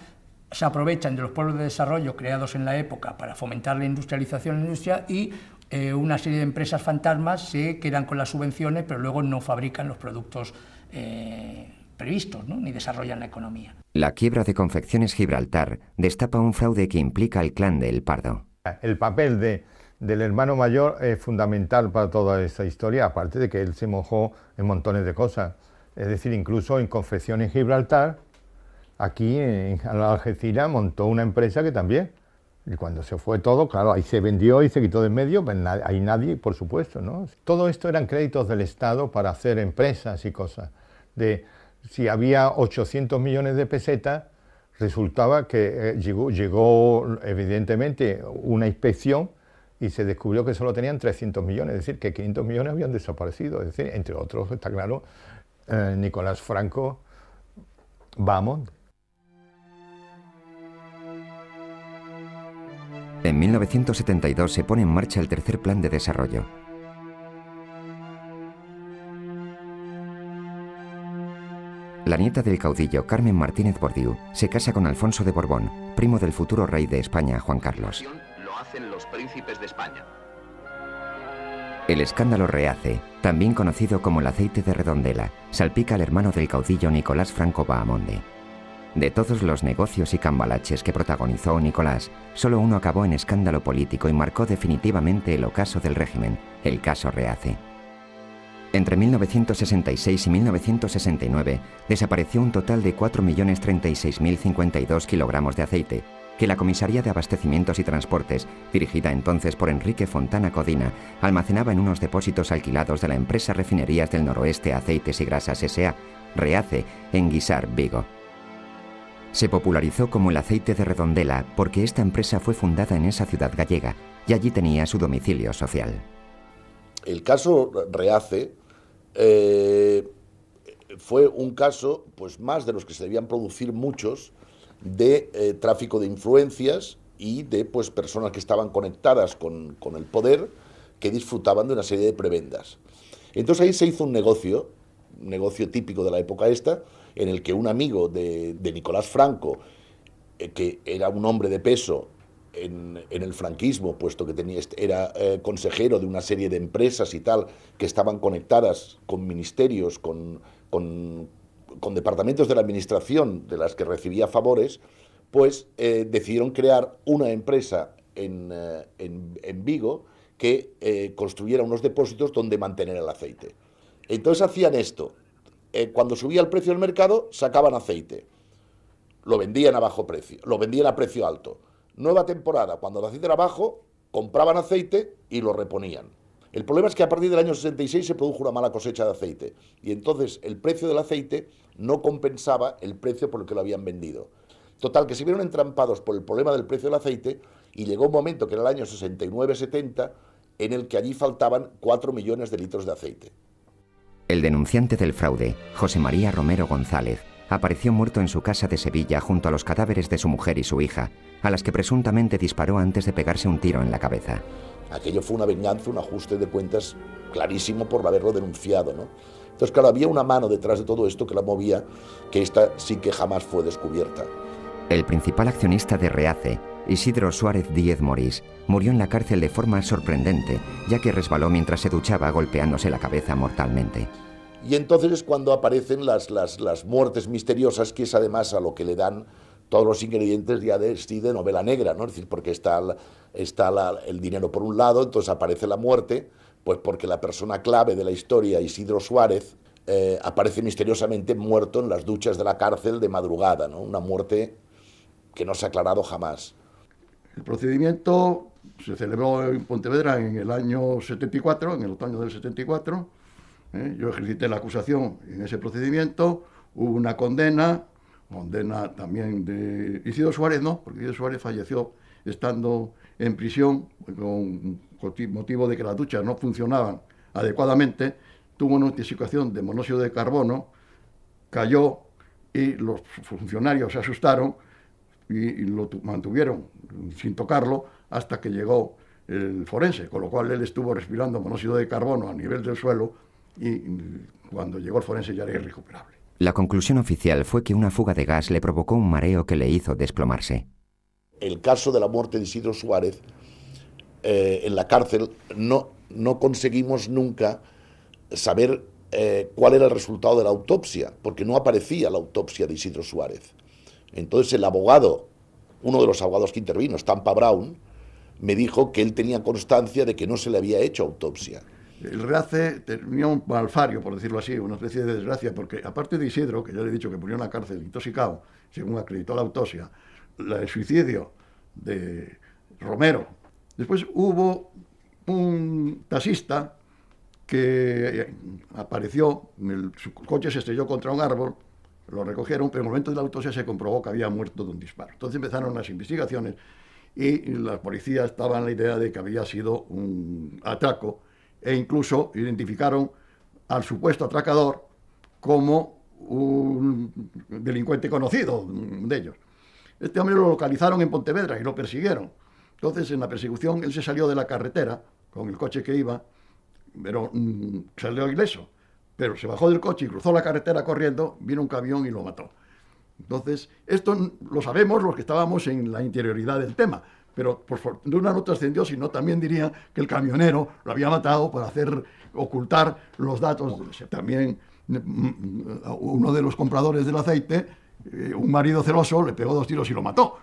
se aprovechan de los pueblos de desarrollo creados en la época para fomentar la industrialización de la industria y eh, una serie de empresas fantasmas se quedan con las subvenciones, pero luego no fabrican los productos eh, previstos ni desarrollan la economía. La quiebra de Confecciones Gibraltar destapa un fraude que implica al clan de El Pardo. El papel de del hermano mayor es fundamental para toda esta historia, aparte de que él se mojó en montones de cosas. Es decir, incluso en confesiones en Gibraltar, aquí en Algeciras, montó una empresa que también. Y cuando se fue todo, claro, ahí se vendió y se quitó de en medio, pues hay nadie, por supuesto, ¿no? Todo esto eran créditos del Estado para hacer empresas y cosas. De, si había 800 millones de pesetas, resultaba que eh, llegó evidentemente una inspección y se descubrió que solo tenían 300 millones, es decir, que 500 millones habían desaparecido. Es decir, entre otros, está claro, eh, Nicolás Franco, Vamos. En 1972 se pone en marcha el tercer plan de desarrollo. La nieta del caudillo, Carmen Martínez Bordiú, se casa con Alfonso de Borbón, primo del futuro rey de España, Juan Carlos. El escándalo REACE, también conocido como el aceite de redondela, salpica al hermano del caudillo Nicolás Franco Bahamonde. De todos los negocios y cambalaches que protagonizó Nicolás, solo uno acabó en escándalo político y marcó definitivamente el ocaso del régimen, el caso REACE. Entre 1966 y 1969 desapareció un total de 4.036.052 kilogramos de aceite, que la Comisaría de Abastecimientos y Transportes, dirigida entonces por Enrique Fontana Codina, almacenaba en unos depósitos alquilados de la empresa Refinerías del Noroeste Aceites y Grasas S.A., Reace, en Guisar, Vigo. Se popularizó como el aceite de redondela porque esta empresa fue fundada en esa ciudad gallega y allí tenía su domicilio social. El caso Reace eh, fue un caso pues, más de los que se debían producir muchos de eh, tráfico de influencias y de pues, personas que estaban conectadas con, el poder que disfrutaban de una serie de prebendas. Entonces ahí se hizo un negocio, un negocio típico de la época esta, en el que un amigo de, Nicolás Franco, eh, que era un hombre de peso en, el franquismo, puesto que tenía, este, era eh, consejero de una serie de empresas y tal, que estaban conectadas con ministerios, con, con con departamentos de la administración de las que recibía favores, pues eh, decidieron crear una empresa en, eh, en, Vigo que eh, construyera unos depósitos donde mantener el aceite. Entonces hacían esto. cuando subía el precio del mercado, sacaban aceite. Lo vendían a bajo precio, lo vendían a precio alto. Nueva temporada, cuando el aceite era bajo, compraban aceite y lo reponían. El problema es que a partir del año 66 se produjo una mala cosecha de aceite y entonces el precio del aceite no compensaba el precio por el que lo habían vendido. Total, que se vieron entrampados por el problema del precio del aceite y llegó un momento, que era el año 69-70, en el que allí faltaban 4 millones de litros de aceite. El denunciante del fraude, José María Romero González, apareció muerto en su casa de Sevilla junto a los cadáveres de su mujer y su hija, a las que presuntamente disparó antes de pegarse un tiro en la cabeza aquello fue una venganza, un ajuste de cuentas clarísimo por haberlo denunciado. ¿no? Entonces, claro, había una mano detrás de todo esto que la movía, que esta sí que jamás fue descubierta. El principal accionista de Reace, Isidro Suárez Díez Morís, murió en la cárcel de forma sorprendente, ya que resbaló mientras se duchaba golpeándose la cabeza mortalmente. Y entonces es cuando aparecen las, las, las muertes misteriosas, que es además a lo que le dan todos los ingredientes ya de, sí, de novela negra, ¿no? Es decir, porque está, el dinero por un lado, entonces aparece la muerte, pues porque la persona clave de la historia, Isidro Suárez, eh, aparece misteriosamente muerto en las duchas de la cárcel de madrugada, ¿no? Una muerte que no se ha aclarado jamás. El procedimiento se celebró en Pontevedra en el año 74, en el otoño del 74. ¿eh? Yo ejercité la acusación en ese procedimiento, hubo una condena, condena también de Isidro Suárez, no, porque Isidro Suárez falleció estando en prisión pues, con, motivo de que las duchas no funcionaban adecuadamente, tuvo una intoxicación de monóxido de carbono, cayó y los funcionarios se asustaron y lo mantuvieron sin tocarlo hasta que llegó el forense, con lo cual él estuvo respirando monóxido de carbono a nivel del suelo y cuando llegó el forense ya era irrecuperable. La conclusión oficial fue que una fuga de gas le provocó un mareo que le hizo desplomarse. El caso de la muerte de Isidro Suárez eh, en la cárcel no, no conseguimos nunca saber eh, cuál era el resultado de la autopsia, porque no aparecía la autopsia de Isidro Suárez. Entonces el abogado, uno de los abogados que intervino, Stampa Brown, me dijo que él tenía constancia de que no se le había hecho autopsia el Reace tenía un malfario, por decirlo así, una especie de desgracia, porque aparte de Isidro, que ya le he dicho que murió en la cárcel intoxicado, según acreditó la autopsia, el suicidio de Romero. Después hubo un taxista que eh, apareció, su coche se estrelló contra un árbol, lo recogieron, pero en el momento de la autopsia se comprobó que había muerto de un disparo. Entonces empezaron las investigaciones y la policía estaba en la idea de que había sido un atraco e incluso identificaron al supuesto atracador como un delincuente conocido de ellos. Este hombre lo localizaron en Pontevedra y lo persiguieron. Entonces, en la persecución, él se salió de la carretera con el coche que iba, pero mm, salió ileso. Pero se bajó del coche y cruzó la carretera corriendo, vino un camión y lo mató. Entonces, esto lo sabemos los que estábamos en la interioridad del tema, pero por fortuna no trascendió, sino también diría que el camionero lo había matado para hacer ocultar los datos. También mm, mm, uno de los compradores del aceite, eh, un marido celoso, le pegó dos tiros y lo mató.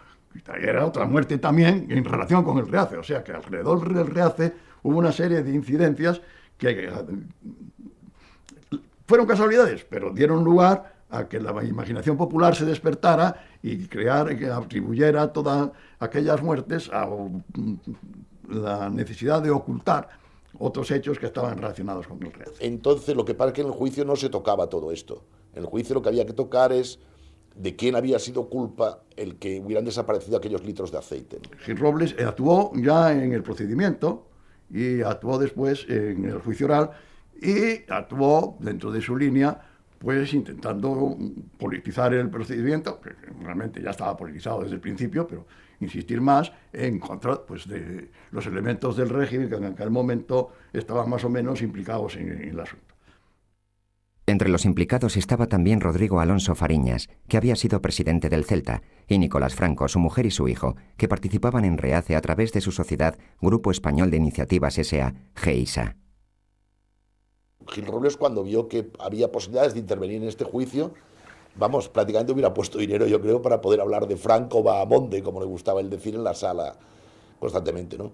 era otra muerte también en relación con el reace. O sea que alrededor del reace hubo una serie de incidencias que eh, fueron casualidades, pero dieron lugar a que la imaginación popular se despertara y crear, que atribuyera todas aquellas muertes a mm, la necesidad de ocultar otros hechos que estaban relacionados con el real. Entonces, lo que pasa es que en el juicio no se tocaba todo esto. En el juicio lo que había que tocar es de quién había sido culpa el que hubieran desaparecido aquellos litros de aceite. Gil Robles eh, actuó ya en el procedimiento y actuó después en el juicio oral y actuó dentro de su línea pues intentando politizar el procedimiento, que realmente ya estaba politizado desde el principio, pero insistir más en contra pues, de los elementos del régimen que en aquel momento estaban más o menos implicados en, el asunto. Entre los implicados estaba también Rodrigo Alonso Fariñas, que había sido presidente del Celta, y Nicolás Franco, su mujer y su hijo, que participaban en Reace a través de su sociedad Grupo Español de Iniciativas S.A., GEISA. Gil Robles cuando vio que había posibilidades de intervenir en este juicio, vamos, prácticamente hubiera puesto dinero, yo creo, para poder hablar de Franco Bahamonde, como le gustaba él decir en la sala constantemente, ¿no?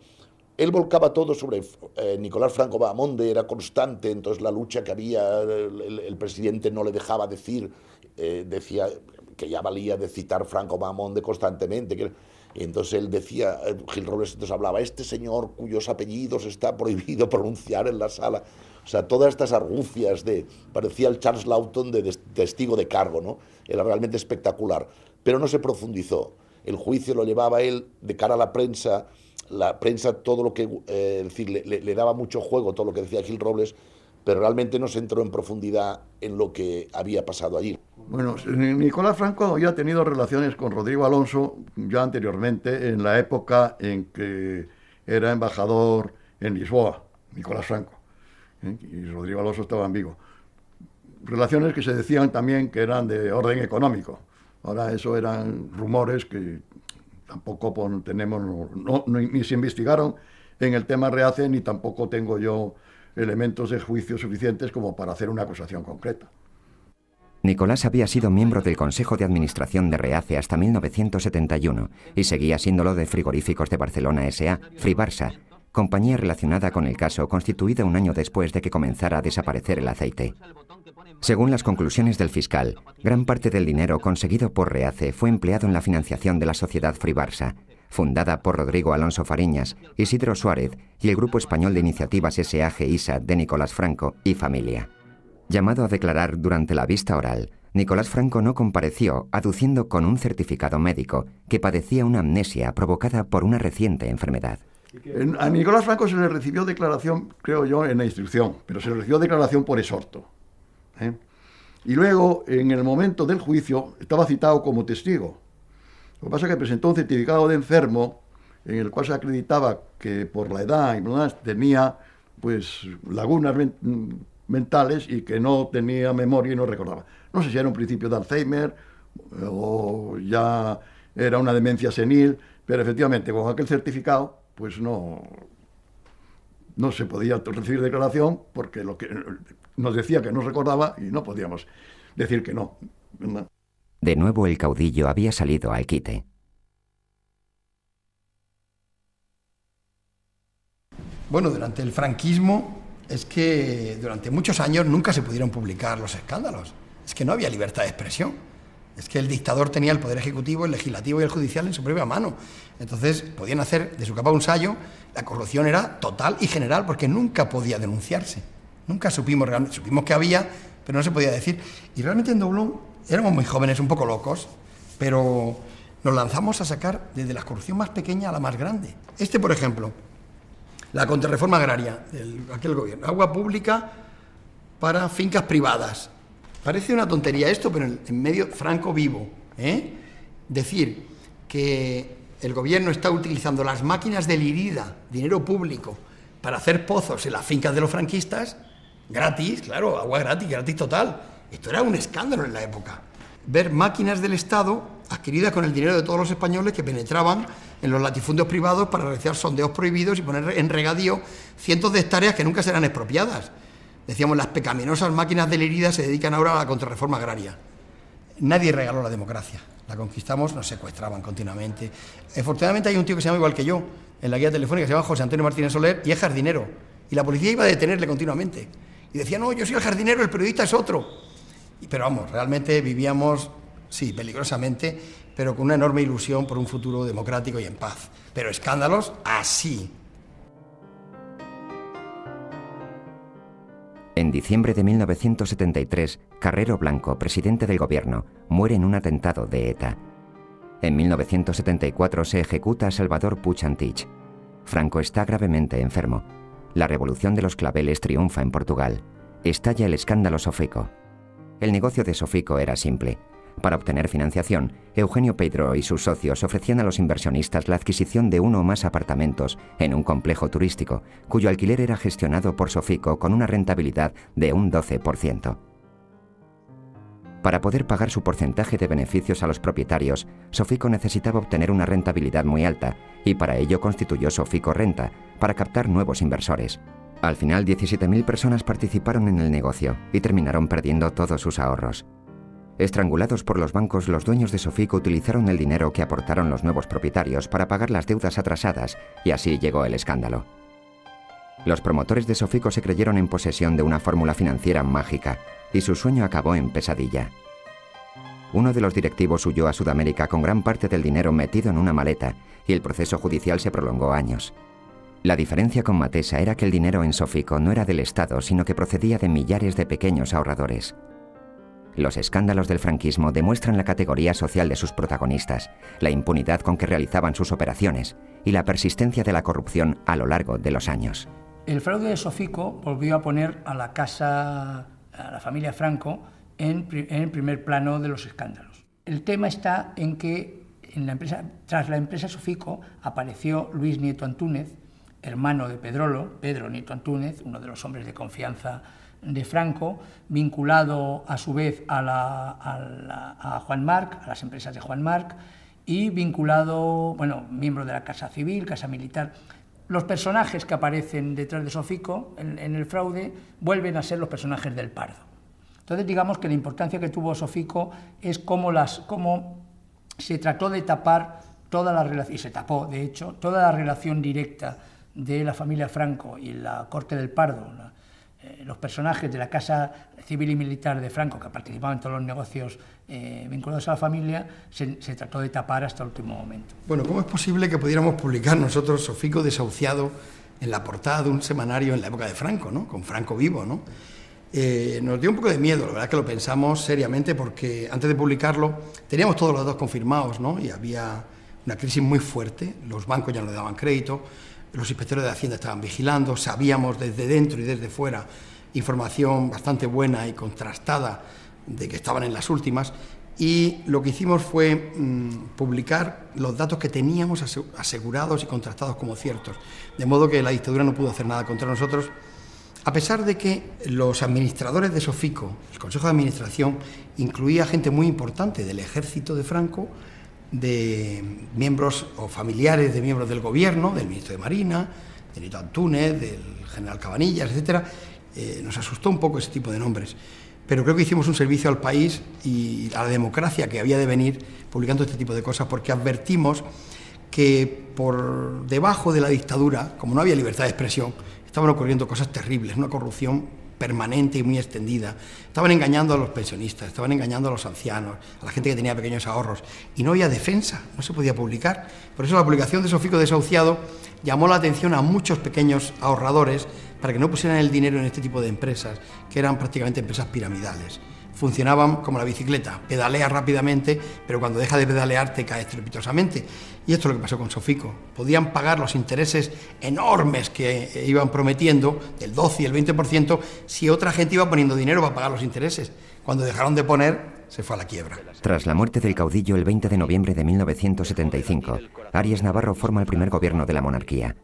Él volcaba todo sobre eh, Nicolás Franco Bahamonde, era constante, entonces la lucha que había, el, presidente no le dejaba decir, eh, decía que ya valía de citar Franco Bahamonde constantemente, que... entonces él decía, eh, Gil Robles entonces hablaba, este señor cuyos apellidos está prohibido pronunciar en la sala. O sea, todas estas argucias de. parecía el Charles Lawton de testigo de cargo, ¿no? Era realmente espectacular. Pero no se profundizó. El juicio lo llevaba él de cara a la prensa. La prensa, todo lo que. Eh, le, daba mucho juego todo lo que decía Gil Robles, pero realmente no se entró en profundidad en lo que había pasado allí. Bueno, Nicolás Franco ya ha tenido relaciones con Rodrigo Alonso ya anteriormente, en la época en que era embajador en Lisboa, Nicolás Franco. ¿eh? y Rodrigo Alonso estaba en vivo. Relaciones que se decían también que eran de orden económico. Ahora eso eran rumores que tampoco tenemos, ni se investigaron en el tema Reace, ni tampoco tengo yo elementos de juicio suficientes como para hacer una acusación concreta. Nicolás había sido miembro del Consejo de Administración de Reace hasta 1971 y seguía siéndolo de Frigoríficos de Barcelona SA, Fribarsa, compañía relacionada con el caso constituida un año después de que comenzara a desaparecer el aceite. Según las conclusiones del fiscal, gran parte del dinero conseguido por Reace fue empleado en la financiación de la sociedad Fribarsa, fundada por Rodrigo Alonso Fariñas, Isidro Suárez y el Grupo Español de Iniciativas SAG ISA de Nicolás Franco y familia. Llamado a declarar durante la vista oral, Nicolás Franco no compareció, aduciendo con un certificado médico que padecía una amnesia provocada por una reciente enfermedad a Nicolás Franco se le recibió declaración, creo yo, en la instrucción, pero se le recibió declaración por exhorto. ¿eh? Y luego, en el momento del juicio, estaba citado como testigo. Lo que pasa es que presentó un certificado de enfermo en el cual se acreditaba que por la edad y demás tenía pues lagunas mentales y que no tenía memoria y no recordaba. No sé si era un principio de Alzheimer o ya era una demencia senil, pero efectivamente con aquel certificado pues no, no se podía recibir declaración porque lo que nos decía que no recordaba y no podíamos decir que no. De nuevo el caudillo había salido al quite. Bueno, durante el franquismo es que durante muchos años nunca se pudieron publicar los escándalos. Es que no había libertad de expresión. Es que el dictador tenía el poder ejecutivo, el legislativo y el judicial en su propia mano. Entonces podían hacer de su capa un sayo. La corrupción era total y general porque nunca podía denunciarse. Nunca supimos realmente, supimos que había, pero no se podía decir. Y realmente en Doublon éramos muy jóvenes, un poco locos, pero nos lanzamos a sacar desde la corrupción más pequeña a la más grande. Este, por ejemplo, la contrarreforma agraria, de aquel gobierno, agua pública para fincas privadas, Parece una tontería esto, pero en medio franco vivo. ¿eh? Decir que el gobierno está utilizando las máquinas del IRIDA, dinero público, para hacer pozos en las fincas de los franquistas, gratis, claro, agua gratis, gratis total. Esto era un escándalo en la época. Ver máquinas del Estado adquiridas con el dinero de todos los españoles que penetraban en los latifundios privados para realizar sondeos prohibidos y poner en regadío cientos de hectáreas que nunca serán expropiadas. Decíamos, las pecaminosas máquinas de herida se dedican ahora a la contrarreforma agraria. Nadie regaló la democracia. La conquistamos, nos secuestraban continuamente. Afortunadamente hay un tío que se llama igual que yo, en la guía telefónica, se llama José Antonio Martínez Soler y es jardinero. Y la policía iba a detenerle continuamente. Y decía, no, yo soy el jardinero, el periodista es otro. Pero vamos, realmente vivíamos, sí, peligrosamente, pero con una enorme ilusión por un futuro democrático y en paz. Pero escándalos así, En diciembre de 1973, Carrero Blanco, presidente del gobierno, muere en un atentado de ETA. En 1974 se ejecuta Salvador Puchantich. Franco está gravemente enfermo. La revolución de los claveles triunfa en Portugal. Estalla el escándalo sofico. El negocio de sofico era simple para obtener financiación, Eugenio Pedro y sus socios ofrecían a los inversionistas la adquisición de uno o más apartamentos en un complejo turístico, cuyo alquiler era gestionado por Sofico con una rentabilidad de un 12%. Para poder pagar su porcentaje de beneficios a los propietarios, Sofico necesitaba obtener una rentabilidad muy alta y para ello constituyó Sofico Renta, para captar nuevos inversores. Al final, 17.000 personas participaron en el negocio y terminaron perdiendo todos sus ahorros. Estrangulados por los bancos, los dueños de Sofico utilizaron el dinero que aportaron los nuevos propietarios para pagar las deudas atrasadas y así llegó el escándalo. Los promotores de Sofico se creyeron en posesión de una fórmula financiera mágica y su sueño acabó en pesadilla. Uno de los directivos huyó a Sudamérica con gran parte del dinero metido en una maleta y el proceso judicial se prolongó años. La diferencia con Matesa era que el dinero en Sofico no era del Estado, sino que procedía de millares de pequeños ahorradores. Los escándalos del franquismo demuestran la categoría social de sus protagonistas, la impunidad con que realizaban sus operaciones y la persistencia de la corrupción a lo largo de los años. El fraude de Sofico volvió a poner a la casa, a la familia Franco, en, el primer plano de los escándalos. El tema está en que en la empresa, tras la empresa Sofico apareció Luis Nieto Antúnez, hermano de Pedrolo, Pedro Nieto Antúnez, uno de los hombres de confianza de Franco, vinculado a su vez a, Juan Marc, a las empresas de Juan Marc, y vinculado, bueno, miembro de la Casa Civil, Casa Militar. Los personajes que aparecen detrás de Sofico en, el fraude vuelven a ser los personajes del Pardo. Entonces, digamos que la importancia que tuvo Sofico es cómo, las, cómo se trató de tapar toda la relación, y se tapó, de hecho, toda la relación directa de la familia Franco y la corte del Pardo, eh, los personajes de la Casa Civil y Militar de Franco, que participaban en todos los negocios eh, vinculados a la familia, se, trató de tapar hasta el último momento. Bueno, ¿cómo es posible que pudiéramos publicar nosotros Sofico desahuciado en la portada de un semanario en la época de Franco, ¿no? con Franco vivo? ¿no? Eh, nos dio un poco de miedo, la verdad que lo pensamos seriamente porque antes de publicarlo teníamos todos los datos confirmados ¿no? y había una crisis muy fuerte, los bancos ya no le daban crédito los inspectores de Hacienda estaban vigilando, sabíamos desde dentro y desde fuera información bastante buena y contrastada de que estaban en las últimas y lo que hicimos fue mm, publicar los datos que teníamos asegurados y contrastados como ciertos, de modo que la dictadura no pudo hacer nada contra nosotros, a pesar de que los administradores de Sofico, el Consejo de Administración, incluía gente muy importante del ejército de Franco, de miembros o familiares de miembros del gobierno, del ministro de Marina, de Nito Antúnez, del general Cabanillas, etcétera. Eh, nos asustó un poco ese tipo de nombres. Pero creo que hicimos un servicio al país y a la democracia que había de venir publicando este tipo de cosas porque advertimos que por debajo de la dictadura, como no había libertad de expresión, estaban ocurriendo cosas terribles, una corrupción permanente y muy extendida. Estaban engañando a los pensionistas, estaban engañando a los ancianos, a la gente que tenía pequeños ahorros, y no había defensa, no se podía publicar. Por eso la publicación de Sofico Desahuciado llamó la atención a muchos pequeños ahorradores para que no pusieran el dinero en este tipo de empresas, que eran prácticamente empresas piramidales funcionaban como la bicicleta, pedalea rápidamente, pero cuando deja de pedalear te cae estrepitosamente. Y esto es lo que pasó con Sofico. Podían pagar los intereses enormes que eh, iban prometiendo, del 12 y el 20%, si otra gente iba poniendo dinero para pagar los intereses. Cuando dejaron de poner, se fue a la quiebra. Tras la muerte del caudillo el 20 de noviembre de 1975, Arias Navarro forma el primer gobierno de la monarquía.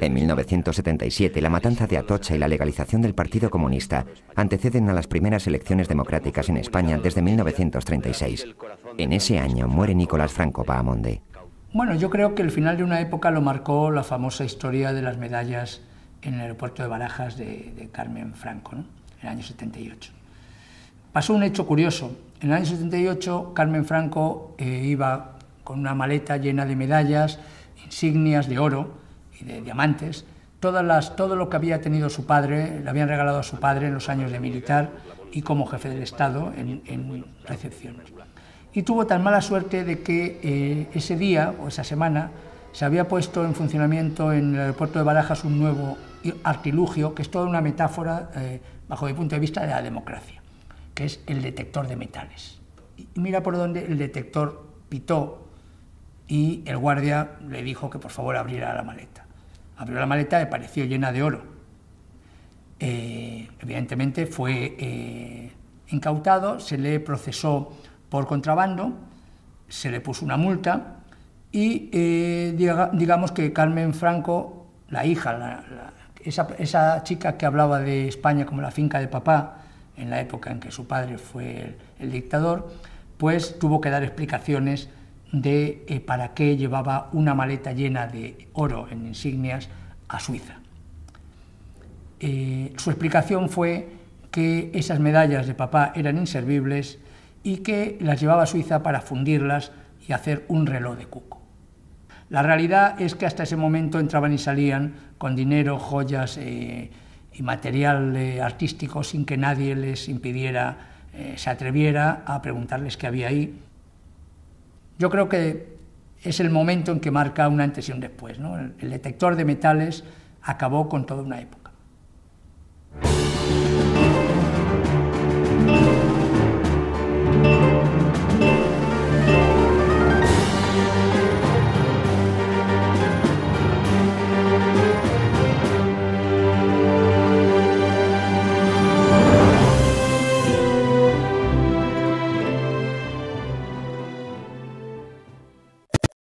En 1977, la matanza de Atocha y la legalización del Partido Comunista anteceden a las primeras elecciones democráticas en España desde 1936. En ese año muere Nicolás Franco Pamonde. Bueno, yo creo que el final de una época lo marcó la famosa historia de las medallas en el aeropuerto de Barajas de, Carmen Franco, en el año 78. Pasó un hecho curioso. En el año 78, Carmen Franco eh, iba con una maleta llena de medallas, insignias de oro, y de diamantes, todas las, todo lo que había tenido su padre, le habían regalado a su padre en los años de militar y como jefe del Estado en, recepciones. Y tuvo tan mala suerte de que eh, ese día o esa semana se había puesto en funcionamiento en el aeropuerto de Barajas un nuevo artilugio que es toda una metáfora, eh, bajo mi punto de vista, de la democracia, que es el detector de metales. Y mira por dónde el detector pitó y el guardia le dijo que por favor abriera la maleta. Abrió la maleta, y apareció llena de oro. Eh, evidentemente fue eh, incautado, se le procesó por contrabando, se le puso una multa y eh, digamos que Carmen Franco, la hija, esa, chica que hablaba de España como la finca de papá, en la época en que su padre fue el dictador, pues tuvo que dar explicaciones de eh, para qué llevaba una maleta llena de oro en insignias a Suiza. Eh, su explicación fue que esas medallas de papá eran inservibles y que las llevaba a Suiza para fundirlas y hacer un reloj de cuco. La realidad es que hasta ese momento entraban y salían con dinero, joyas eh, y material artístico sin que nadie les impidiera, se atreviera a preguntarles qué había ahí yo creo que es el momento en que marca un antes y un después. el detector de metales acabó con toda una época.